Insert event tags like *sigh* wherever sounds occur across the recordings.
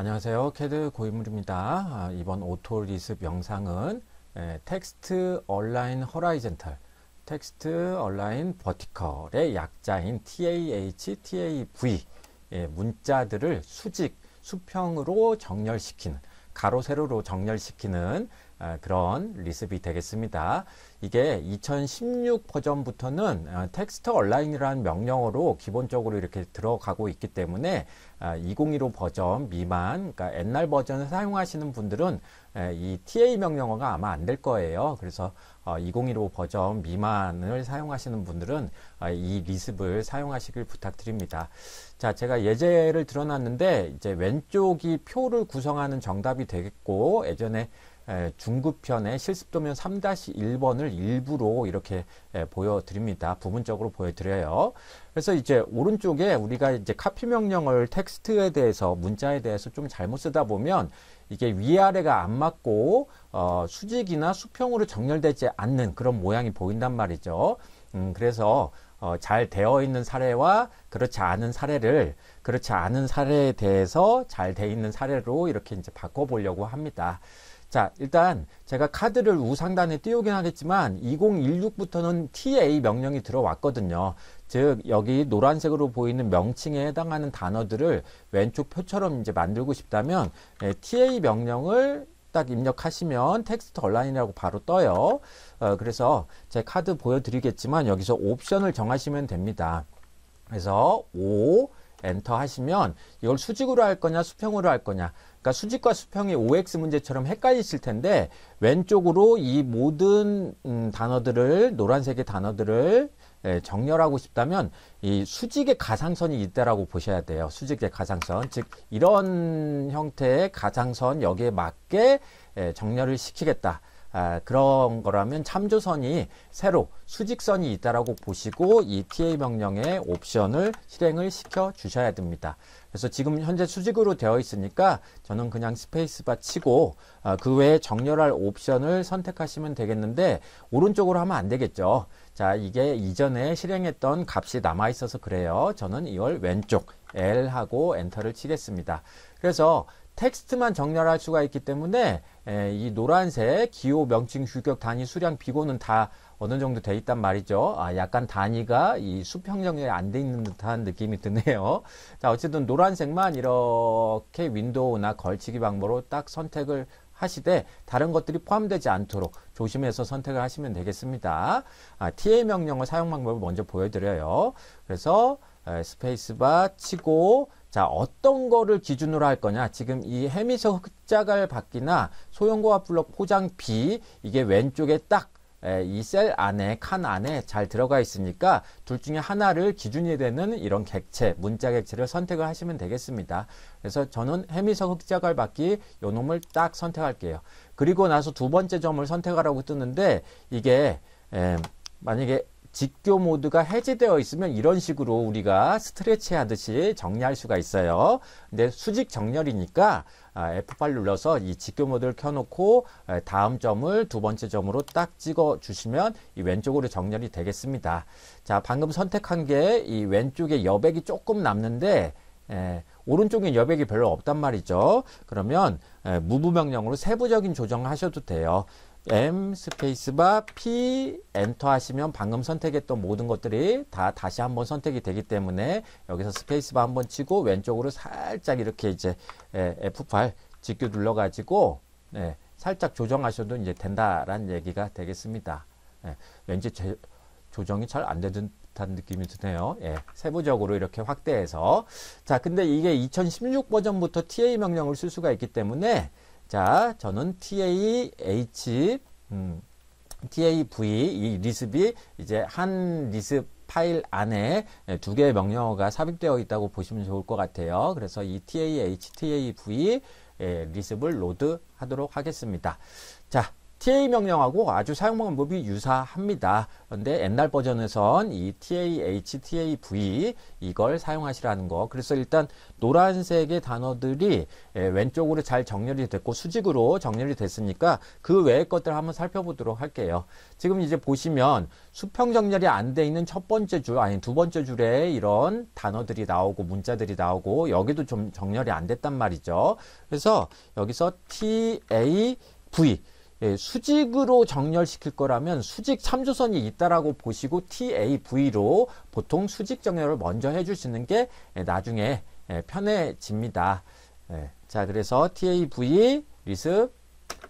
안녕하세요. 캐드 고인물입니다. 아, 이번 오토 리습 영상은 예, 텍스트 얼라인 허라이젠탈, 텍스트 얼라인 버티컬의 약자인 TAH, TAV 예, 문자들을 수직, 수평으로 정렬시키는 가로 세로로 정렬시키는 아, 그런 리습이 되겠습니다. 이게 2016 버전부터는 아, 텍스트 얼라인이라는 명령어로 기본적으로 이렇게 들어가고 있기 때문에 2015 아, 버전 미만, 그러니까 옛날 버전을 사용하시는 분들은 이 TA 명령어가 아마 안 될 거예요. 그래서 2015 어, 버전 미만을 사용하시는 분들은 이 리습을 사용하시길 부탁드립니다. 자, 제가 예제를 드러놨는데 이제 왼쪽이 표를 구성하는 정답이 되겠고 예전에 예, 중급편의 실습도면 3-1번을 일부로 이렇게 예, 보여드립니다. 부분적으로 보여드려요. 그래서 이제 오른쪽에 우리가 이제 카피 명령을 텍스트에 대해서 문자에 대해서 좀 잘못 쓰다 보면 이게 위아래가 안 맞고 어, 수직이나 수평으로 정렬되지 않는 그런 모양이 보인단 말이죠. 음, 그래서 어, 잘 되어 있는 사례와 그렇지 않은 사례를 그렇지 않은 사례에 대해서 잘 되어 있는 사례로 이렇게 이제 바꿔보려고 합니다. 자, 일단 제가 카드를 우상단에 띄우긴 하겠지만 2016부터는 TA 명령이 들어왔거든요. 즉 여기 노란색으로 보이는 명칭에 해당하는 단어들을 왼쪽 표처럼 이제 만들고 싶다면 예, TA 명령을 딱 입력하시면 텍스트 얼라인이라고 바로 떠요. 어, 그래서 제 카드 보여드리겠지만 여기서 옵션을 정하시면 됩니다. 그래서 5, 엔터 하시면 이걸 수직으로 할 거냐 수평으로 할 거냐 그러니까 수직과 수평이 OX 문제처럼 헷갈리실 텐데 왼쪽으로 이 모든 음, 단어들을 노란색의 단어들을 예, 정렬하고 싶다면 이 수직의 가상선이 있다라고 보셔야 돼요. 수직의 가상선. 즉 이런 형태의 가상선 여기에 맞게 예, 정렬을 시키겠다. 아, 그런 거라면 참조선이 새로 수직선이 있다라고 보시고 e TA 명령의 옵션을 실행을 시켜 주셔야 됩니다. 그래서 지금 현재 수직으로 되어 있으니까 저는 그냥 스페이스바 치고 아, 그 외에 정렬할 옵션을 선택하시면 되겠는데 오른쪽으로 하면 안 되겠죠. 자 이게 이전에 실행했던 값이 남아 있어서 그래요. 저는 이걸 왼쪽 L하고 엔터를 치겠습니다. 그래서 텍스트만 정렬할 수가 있기 때문에 에, 예, 이 노란색 기호 명칭 규격 단위 수량 비고는 다 어느 정도 돼 있단 말이죠. 아, 약간 단위가 이 수평 정렬이 안 돼 있는 듯한 느낌이 드네요. 자, 어쨌든 노란색만 이렇게 윈도우나 걸치기 방법으로 딱 선택을 하시되 다른 것들이 포함되지 않도록 조심해서 선택을 하시면 되겠습니다. 아, TA 명령어 사용 방법을 먼저 보여드려요. 그래서 스페이스바 치고 자, 어떤 거를 기준으로 할 거냐? 지금 이 해미서 흑자갈 바퀴나 소형고압 블록 포장 B 이게 왼쪽에 딱 이 셀 안에 칸 안에 잘 들어가 있으니까 둘 중에 하나를 기준이 되는 이런 객체 문자 객체를 선택을 하시면 되겠습니다 그래서 저는 해미서 흑자갈 바퀴 요 놈을 딱 선택할게요 그리고 나서 두 번째 점을 선택하라고 뜨는데 이게 에, 만약에 직교 모드가 해제되어 있으면 이런 식으로 우리가 스트레치 하듯이 정리할 수가 있어요. 근데 수직 정렬이니까 아, F8 눌러서 이 직교 모드를 켜놓고 다음 점을 두 번째 점으로 딱 찍어 주시면 이 왼쪽으로 정렬이 되겠습니다. 자, 방금 선택한 게 이 왼쪽에 여백이 조금 남는데 에, 오른쪽에 여백이 별로 없단 말이죠. 그러면 에, 무브 명령으로 세부적인 조정을 하셔도 돼요. M 스페이스바 P 엔터 하시면 방금 선택했던 모든 것들이 다 다시 한번 선택이 되기 때문에 여기서 스페이스바 한번 치고 왼쪽으로 살짝 이렇게 이제 예, F8 직교 눌러가지고 네, 살짝 조정하셔도 이제 된다라는 얘기가 되겠습니다. 예, 왠지 제, 조정이 잘 안 되는 듯한 느낌이 드네요. 예, 세부적으로 이렇게 확대해서 자 근데 이게 2016 버전부터 TA 명령을 쓸 수가 있기 때문에 자, 저는 TAH, 음, TAV, 이 리습이 이제 한 리습 파일 안에 두 개의 명령어가 삽입되어 있다고 보시면 좋을 것 같아요. 그래서 이 TAH, TAV 리습을 로드하도록 하겠습니다. 자, TA 명령하고 아주 사용 방법이 유사합니다. 그런데 옛날 버전에선 이 TAH, TAV 이걸 사용하시라는 거. 그래서 일단 노란색의 단어들이 예, 왼쪽으로 잘 정렬이 됐고 수직으로 정렬이 됐으니까 그 외의 것들 한번 살펴보도록 할게요. 지금 이제 보시면 수평 정렬이 안 돼 있는 첫 번째 줄, 아니 두 번째 줄에 이런 단어들이 나오고 문자들이 나오고 여기도 좀 정렬이 안 됐단 말이죠. 그래서 여기서 TAV 예, 수직으로 정렬시킬 거라면 수직 참조선이 있다라고 보시고 TAV로 보통 수직 정렬을 먼저 해주시는 게 예, 나중에 예, 편해집니다. 예, 자, 그래서 TAV 리습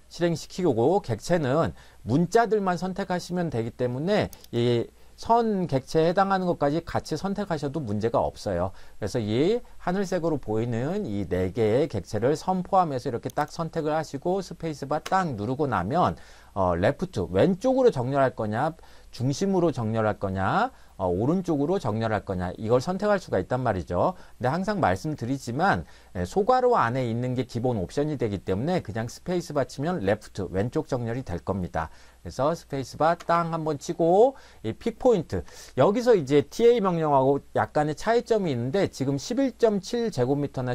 실행시키고 객체는 문자들만 선택하시면 되기 때문에 이 선 객체에 해당하는 것까지 같이 선택하셔도 문제가 없어요. 그래서 이 하늘색으로 보이는 이 네 개의 객체를 선 포함해서 이렇게 딱 선택을 하시고 스페이스바 딱 누르고 나면 어, 레프트 왼쪽으로 정렬할 거냐 중심으로 정렬할 거냐 어, 오른쪽으로 정렬할 거냐 이걸 선택할 수가 있단 말이죠 근데 항상 말씀드리지만 예, 소괄호 안에 있는 게 기본 옵션이 되기 때문에 그냥 스페이스바 치면 레프트 왼쪽 정렬이 될 겁니다 그래서 스페이스바 땅 한번 치고 이 픽포인트 여기서 이제 TA 명령하고 약간의 차이점이 있는데 지금 11점 11.7제곱미터나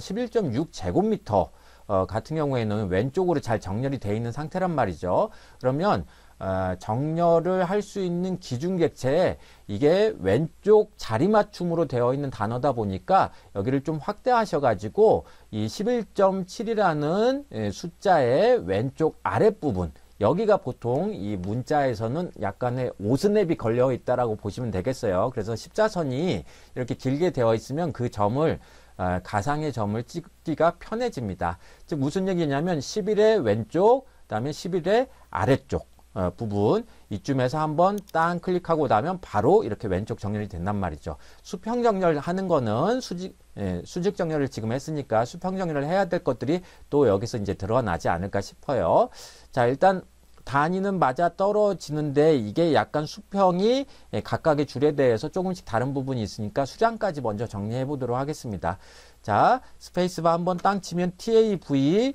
11.6제곱미터 어, 같은 경우에는 왼쪽으로 잘 정렬이 돼 있는 상태란 말이죠. 그러면 어, 정렬을 할 수 있는 기준객체 이게 왼쪽 자리 맞춤으로 되어 있는 단어다 보니까 여기를 좀 확대하셔가지고 이 11.7이라는 예, 숫자의 왼쪽 아랫부분 여기가 보통 이 문자에서는 약간의 오스냅이 걸려 있다라고 보시면 되겠어요. 그래서 십자선이 이렇게 길게 되어 있으면 그 점을 아, 가상의 점을 찍기가 편해집니다. 즉 무슨 얘기냐면 11의 왼쪽, 그다음에 11의 아래쪽 어, 부분 이쯤에서 한번 땅 클릭하고 나면 바로 이렇게 왼쪽 정렬이 된단 말이죠. 수평 정렬 하는 거는 수직 예, 수직 정렬을 지금 했으니까 수평 정렬을 해야 될 것들이 또 여기서 이제 드러나지 않을까 싶어요. 자 일단 단위는 맞아 떨어지는데 이게 약간 수평이 예, 각각의 줄에 대해서 조금씩 다른 부분이 있으니까 수량까지 먼저 정리해 보도록 하겠습니다. 자, 스페이스바 한번 땅 치면 TAV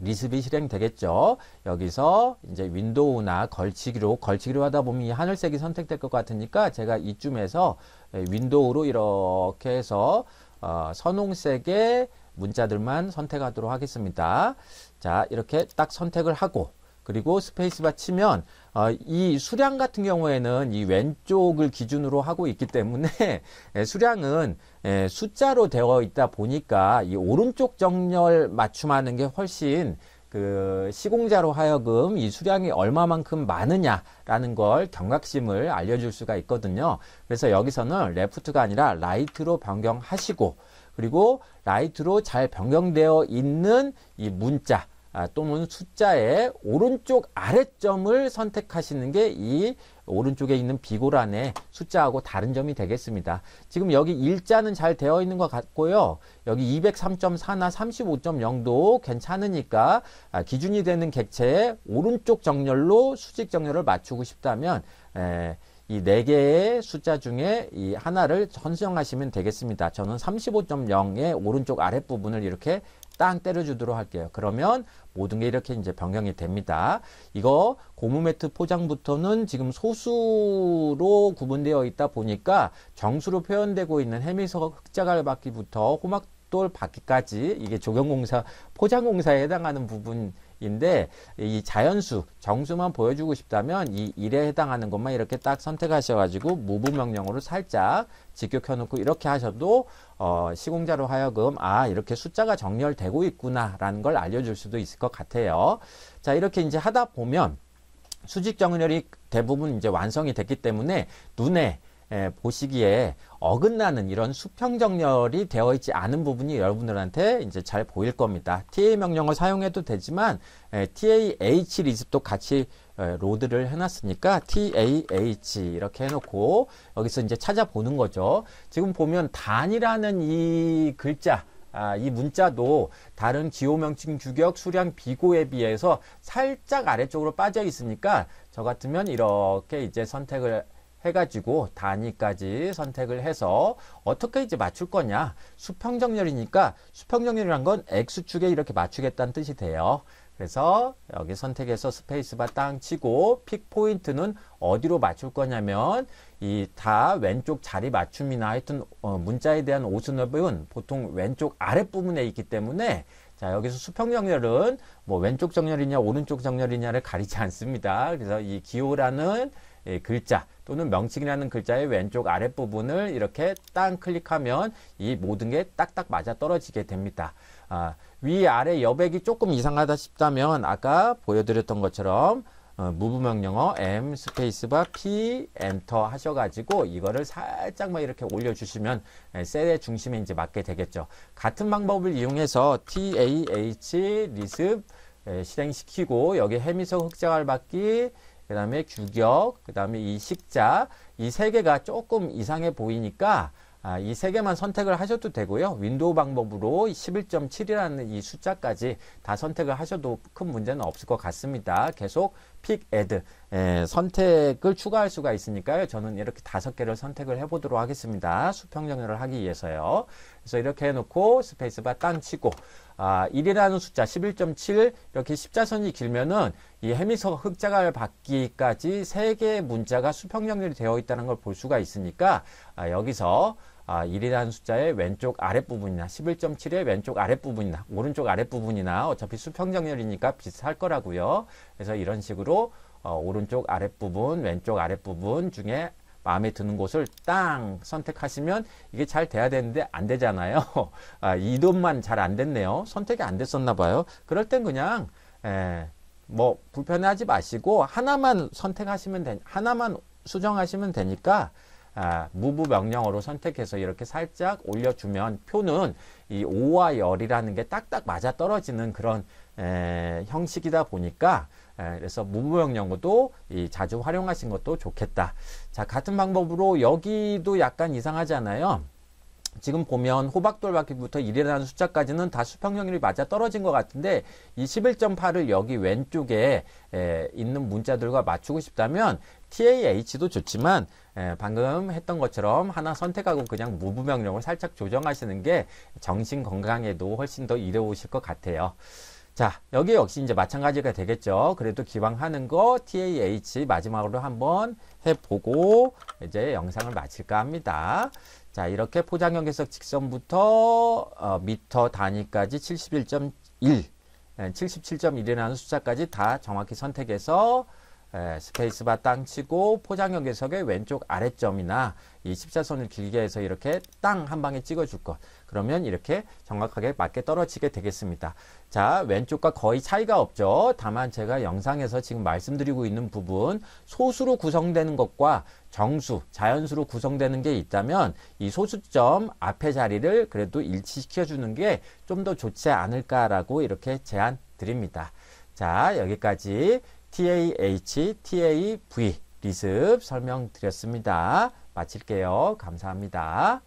리스비 실행되겠죠. 여기서 이제 윈도우나 걸치기로 걸치기로 하다 보면 이 하늘색이 선택될 것 같으니까 제가 이쯤에서 예, 윈도우로 이렇게 해서 어, 선홍색의 문자들만 선택하도록 하겠습니다. 자, 이렇게 딱 선택을 하고 그리고 스페이스바 치면 어, 이 수량 같은 경우에는 이 왼쪽을 기준으로 하고 있기 때문에 *laughs* 수량은 예, 숫자로 되어 있다 보니까 이 오른쪽 정렬 맞춤하는 게 훨씬 그 시공자로 하여금 이 수량이 얼마만큼 많으냐라는 걸 경각심을 알려줄 수가 있거든요. 그래서 여기서는 레프트가 아니라 라이트로 변경하시고 그리고 라이트로 잘 변경되어 있는 이 문자 아, 또는 숫자의 오른쪽 아래점을 선택하시는 게 이 오른쪽에 있는 비고란의 숫자하고 다른 점이 되겠습니다. 지금 여기 일자는 잘 되어 있는 것 같고요. 여기 203.4나 35.0도 괜찮으니까 아, 기준이 되는 객체의 오른쪽 정렬로 수직 정렬을 맞추고 싶다면 에, 이네 개의 숫자 중에 이 하나를 선정하시면 되겠습니다. 저는 35.0의 오른쪽 아랫부분을 이렇게 땅 때려주도록 할게요. 그러면 모든 게 이렇게 이제 변경이 됩니다. 이거 고무 매트 포장부터는 지금 소수로 구분되어 있다 보니까 정수로 표현되고 있는 해밀석 흑자갈바퀴부터 호막 돌 바퀴까지 이게 조경공사 포장공사에 해당하는 부분인데 이 자연수 정수만 보여주고 싶다면 이일에 해당하는 것만 이렇게 딱 선택하셔가지고 무부 명령으로 살짝 직격해놓고 이렇게 하셔도 어, 시공자로 하여금 아 이렇게 숫자가 정렬되고 있구나라는 걸 알려줄 수도 있을 것 같아요. 자 이렇게 이제 하다 보면 수직 정렬이 대부분 이제 완성이 됐기 때문에 눈에 예, 보시기에 어긋나는 이런 수평 정렬이 되어 있지 않은 부분이 여러분들한테 이제 잘 보일 겁니다. TA 명령을 사용해도 되지만 예, TAH 리집도 같이 예, 로드를 해놨으니까 TAH 이렇게 해놓고 여기서 이제 찾아보는 거죠. 지금 보면 단이라는 이 글자 아, 이 문자도 다른 기호명칭 규격 수량 비고에 비해서 살짝 아래쪽으로 빠져 있으니까 저 같으면 이렇게 이제 선택을 해가지고 단위까지 선택을 해서 어떻게 이제 맞출 거냐 수평정렬이니까 수평정렬이란 건 X축에 이렇게 맞추겠다는 뜻이 돼요 그래서 여기 선택해서 스페이스바 땅 치고 픽 포인트는 어디로 맞출 거냐면 이 다 왼쪽 자리 맞춤이나 하여튼 어 문자에 대한 오수너은 보통 왼쪽 아랫부분에 있기 때문에 자 여기서 수평 정렬은 뭐 왼쪽 정렬이냐 오른쪽 정렬이냐를 가리지 않습니다. 그래서 이 기호라는 예, 글자 또는 명칭이라는 글자의 왼쪽 아랫부분을 이렇게 땅 클릭하면 이 모든 게 딱딱 맞아 떨어지게 됩니다. 아, 위아래 여백이 조금 이상하다 싶다면 아까 보여드렸던 것처럼 어, 무브명 영어 M 스페이스바 P 엔터 하셔가지고 이거를 살짝만 이렇게 올려주시면 예, 셀의 중심에 이제 맞게 되겠죠. 같은 방법을 이용해서 TAH 리습 에, 예, 실행시키고 여기 해미석 흑자알 받기 그 다음에 규격, 그 다음에 이 식자 이 세 개가 조금 이상해 보이니까 아, 이 세 개만 선택을 하셔도 되고요. 윈도우 방법으로 11.7이라는 이 숫자까지 다 선택을 하셔도 큰 문제는 없을 것 같습니다. 계속 픽 애드 예, 선택을 추가할 수가 있으니까요. 저는 이렇게 다섯 개를 선택을 해보도록 하겠습니다. 수평 정렬을 하기 위해서요. 그래서 이렇게 해놓고 스페이스바 땅 치고 아, 1이라는 숫자 11.7 이렇게 십자선이 길면은 이 해미서 흑자가 받기까지 3개의 문자가 수평연결이 되어 있다는 걸 볼 수가 있으니까 아, 여기서 아, 1이라는 숫자의 왼쪽 아랫부분이나 11.7의 왼쪽 아랫부분이나 오른쪽 아랫부분이나 어차피 수평정렬이니까 비슷할 거라고요. 그래서 이런 식으로 어, 오른쪽 아랫부분, 왼쪽 아랫부분 중에 마음에 드는 곳을 땅 선택하시면 이게 잘 돼야 되는데 안 되잖아요. *laughs* 아, 이돈만 잘 안 됐네요. 선택이 안 됐었나 봐요. 그럴 땐 그냥 에, 예, 뭐 불편해하지 마시고 하나만 선택하시면 되, 하나만 수정하시면 되니까 아, 무부 명령어로 선택해서 이렇게 살짝 올려주면 표는 이 5와 열이라는 게 딱딱 맞아 떨어지는 그런 에, 예, 형식이다 보니까 예, 그래서 문무형 연구도 자주 활용하신 것도 좋겠다. 자, 같은 방법으로 여기도 약간 이상하잖아요. 지금 보면 호박돌바퀴부터 1이라는 숫자까지는 다 수평형률이 맞아 떨어진 것 같은데 이 11.8을 여기 왼쪽에 에, 예, 있는 문자들과 맞추고 싶다면 TAH도 좋지만 에, 예, 방금 했던 것처럼 하나 선택하고 그냥 무부 명령을 살짝 조정하시는 게 정신 건강에도 훨씬 더이로오실것 같아요. 자, 여기 역시 이제 마찬가지가 되겠죠. 그래도 기왕 하는 거 TAH 마지막으로 한번 해보고 이제 영상을 마칠까 합니다. 자, 이렇게 포장형 계석 직선부터 어, 미터 단위까지 71.1, 77.1이라는 숫자까지 다 정확히 선택해서 예, 스페이스바 땅 치고 포장형 개석의 왼쪽 아래점이나 이 십자선을 길게 해서 이렇게 땅 한 방에 찍어줄 것. 그러면 이렇게 정확하게 맞게 떨어지게 되겠습니다. 자, 왼쪽과 거의 차이가 없죠. 다만 제가 영상에서 지금 말씀드리고 있는 부분, 소수로 구성되는 것과 정수, 자연수로 구성되는 게 있다면 이 소수점 앞에 자리를 그래도 일치시켜주는 게 좀 더 좋지 않을까라고 이렇게 제안 드립니다. 자, 여기까지 TAH, TAV 리습 설명드렸습니다. 마칠게요. 감사합니다.